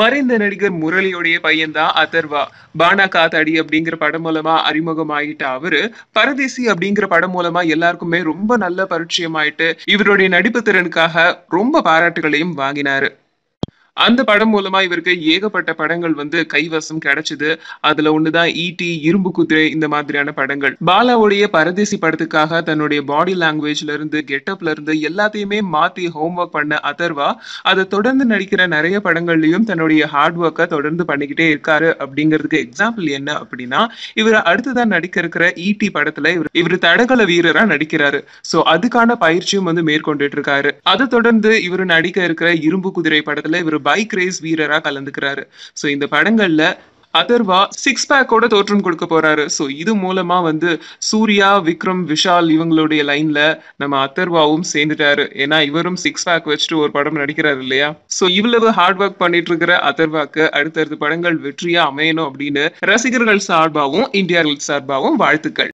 மறைந்த நடிகர் முரளியோடைய பையன்தான் அதர்வா பானா காத்தாடி அப்படிங்கிற படம் மூலமா அறிமுகம் ஆகிட்ட அவரு பரதேசி அப்படிங்கிற படம் மூலமா எல்லாருக்குமே ரொம்ப நல்ல பரிச்சயம் ஆயிட்டு இவருடைய நடிப்பு திறனுக்காக ரொம்ப பாராட்டுகளையும் வாங்கினாரு அந்த படம் மூலமா இவருக்கு ஏகப்பட்ட படங்கள் வந்து கைவசம் கிடைச்சது அதுல ஒண்ணுதான் ஈட்டி e இரும்பு குதிரை இந்த மாதிரியான படங்கள் பாலாவுடைய பரதேசி படத்துக்காக தன்னுடைய பாடி லாங்குவேஜ்ல இருந்து கெட்டப்ல இருந்து எல்லாத்தையுமே மாத்தி ஹோம்ஒர்க் பண்ண அதர்வா அதை தொடர்ந்து நடிக்கிற நிறைய படங்கள்லயும் தன்னுடைய ஹார்ட் ஒர்க்கை தொடர்ந்து பண்ணிக்கிட்டே இருக்காரு அப்படிங்கிறதுக்கு எக்ஸாம்பிள் என்ன அப்படின்னா இவர் அடுத்ததான் நடிக்க இருக்கிற ஈட்டி e படத்துல இவர் இவர் தடகள வீரரா நடிக்கிறாரு சோ அதுக்கான பயிற்சியும் வந்து மேற்கொண்டுட்டு இருக்காரு அதை தொடர்ந்து இவர் நடிக்க இருக்கிற இரும்பு குதிரை படத்துல இவர் பைக் ரேஸ் வீரரா கலந்துக்கிறாரு ஸோ இந்த படங்கள்ல அதர்வா சிக்ஸ் பேக்கோட தோற்றம் கொடுக்க போறாரு ஸோ இது மூலமா வந்து சூர்யா விக்ரம் விஷால் இவங்களுடைய லைன்ல நம்ம அதர்வாவும் சேர்ந்துட்டாரு ஏன்னா இவரும் சிக்ஸ் பேக் வச்சுட்டு ஒரு படம் நடிக்கிறாரு இல்லையா ஸோ இவ்வளவு ஹார்ட் ஒர்க் பண்ணிட்டு இருக்கிற அதர்வாக்கு அடுத்தடுத்த படங்கள் வெற்றியா அமையணும் அப்படின்னு ரசிகர்கள் சார்பாகவும் இந்தியர்கள் சார்பாகவும் வாழ்த்துக்கள்